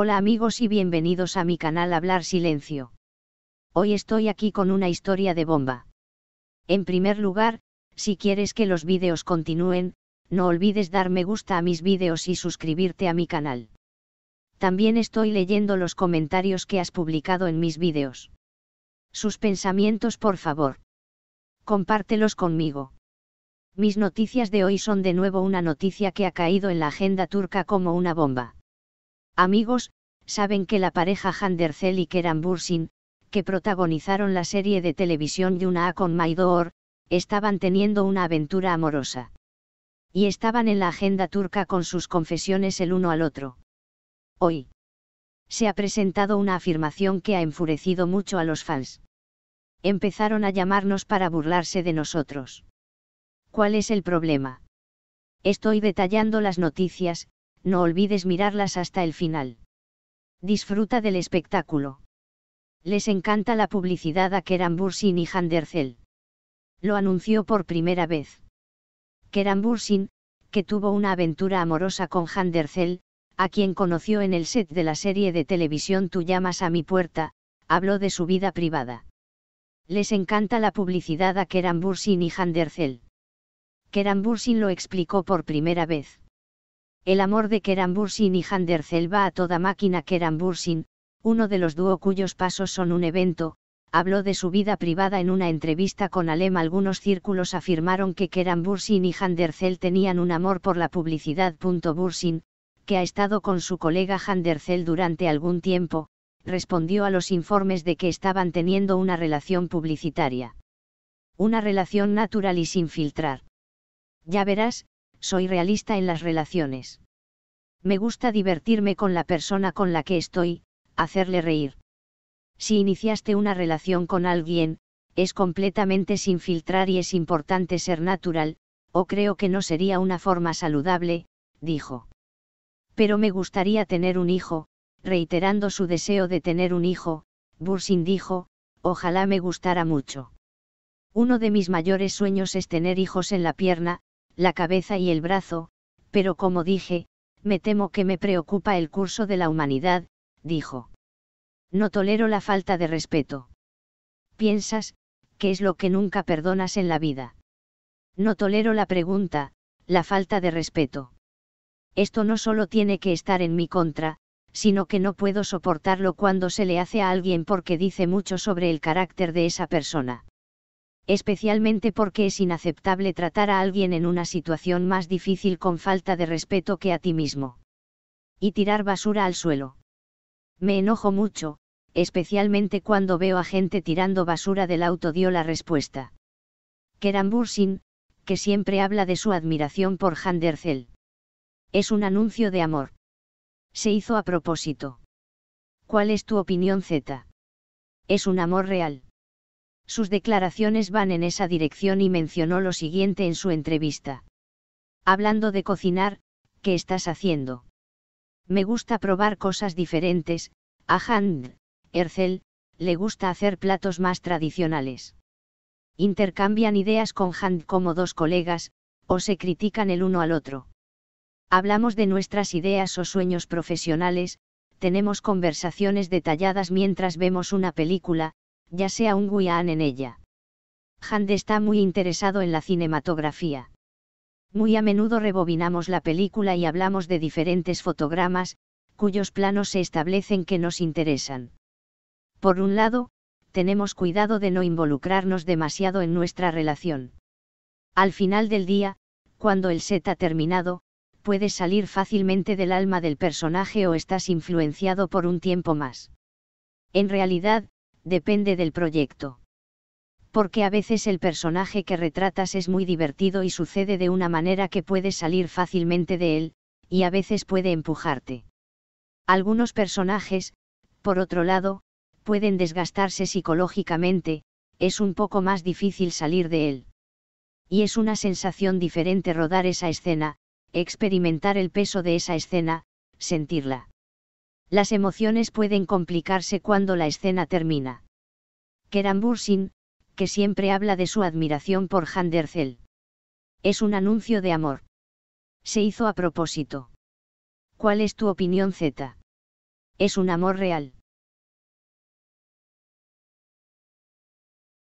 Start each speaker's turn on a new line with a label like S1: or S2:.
S1: Hola amigos y bienvenidos a mi canal Hablar Silencio. Hoy estoy aquí con una historia de bomba. En primer lugar, si quieres que los vídeos continúen, no olvides dar me gusta a mis vídeos y suscribirte a mi canal. También estoy leyendo los comentarios que has publicado en mis vídeos. Sus pensamientos por favor. Compártelos conmigo. Mis noticias de hoy son de nuevo una noticia que ha caído en la agenda turca como una bomba. Amigos, saben que la pareja Handercel y Keran Bursin, que protagonizaron la serie de televisión Yuna con Maidor, estaban teniendo una aventura amorosa. Y estaban en la agenda turca con sus confesiones el uno al otro. Hoy. Se ha presentado una afirmación que ha enfurecido mucho a los fans. Empezaron a llamarnos para burlarse de nosotros. ¿Cuál es el problema? Estoy detallando las noticias, no olvides mirarlas hasta el final. Disfruta del espectáculo. Les encanta la publicidad a Kerambursin y Handerzell. Lo anunció por primera vez. kerambursin que tuvo una aventura amorosa con Handerzell, a quien conoció en el set de la serie de televisión Tú llamas a mi puerta, habló de su vida privada. Les encanta la publicidad a Kerambursin y Handerzell. Kerambursin lo explicó por primera vez. El amor de Keran Bursin y Handerzel va a toda máquina Kerambursin, Bursin, uno de los dúo cuyos pasos son un evento, habló de su vida privada en una entrevista con Alem. Algunos círculos afirmaron que Keran Bursin y Handerzell tenían un amor por la publicidad. Bursin, que ha estado con su colega Handerzell durante algún tiempo, respondió a los informes de que estaban teniendo una relación publicitaria. Una relación natural y sin filtrar. Ya verás, soy realista en las relaciones. Me gusta divertirme con la persona con la que estoy, hacerle reír. Si iniciaste una relación con alguien, es completamente sin filtrar y es importante ser natural, o creo que no sería una forma saludable, dijo. Pero me gustaría tener un hijo, reiterando su deseo de tener un hijo, Bursin dijo, ojalá me gustara mucho. Uno de mis mayores sueños es tener hijos en la pierna, la cabeza y el brazo, pero como dije, me temo que me preocupa el curso de la humanidad, dijo. No tolero la falta de respeto. Piensas, qué es lo que nunca perdonas en la vida. No tolero la pregunta, la falta de respeto. Esto no solo tiene que estar en mi contra, sino que no puedo soportarlo cuando se le hace a alguien porque dice mucho sobre el carácter de esa persona especialmente porque es inaceptable tratar a alguien en una situación más difícil con falta de respeto que a ti mismo. Y tirar basura al suelo. Me enojo mucho, especialmente cuando veo a gente tirando basura del auto, dio la respuesta. Kerambursin, que siempre habla de su admiración por Handerzel. Es un anuncio de amor. Se hizo a propósito. ¿Cuál es tu opinión Z? Es un amor real. Sus declaraciones van en esa dirección y mencionó lo siguiente en su entrevista. Hablando de cocinar, ¿qué estás haciendo? Me gusta probar cosas diferentes, a Hand, Ercel, le gusta hacer platos más tradicionales. Intercambian ideas con Hand como dos colegas, o se critican el uno al otro. Hablamos de nuestras ideas o sueños profesionales, tenemos conversaciones detalladas mientras vemos una película, ya sea un Guian en ella. Hand está muy interesado en la cinematografía. Muy a menudo rebobinamos la película y hablamos de diferentes fotogramas, cuyos planos se establecen que nos interesan. Por un lado, tenemos cuidado de no involucrarnos demasiado en nuestra relación. Al final del día, cuando el set ha terminado, puedes salir fácilmente del alma del personaje o estás influenciado por un tiempo más. En realidad, depende del proyecto. Porque a veces el personaje que retratas es muy divertido y sucede de una manera que puedes salir fácilmente de él, y a veces puede empujarte. Algunos personajes, por otro lado, pueden desgastarse psicológicamente, es un poco más difícil salir de él. Y es una sensación diferente rodar esa escena, experimentar el peso de esa escena, sentirla las emociones pueden complicarse cuando la escena termina. Kerambursin, que siempre habla de su admiración por Handerzel. Es un anuncio de amor. Se hizo a propósito. ¿Cuál es tu opinión Z? ¿Es un amor real?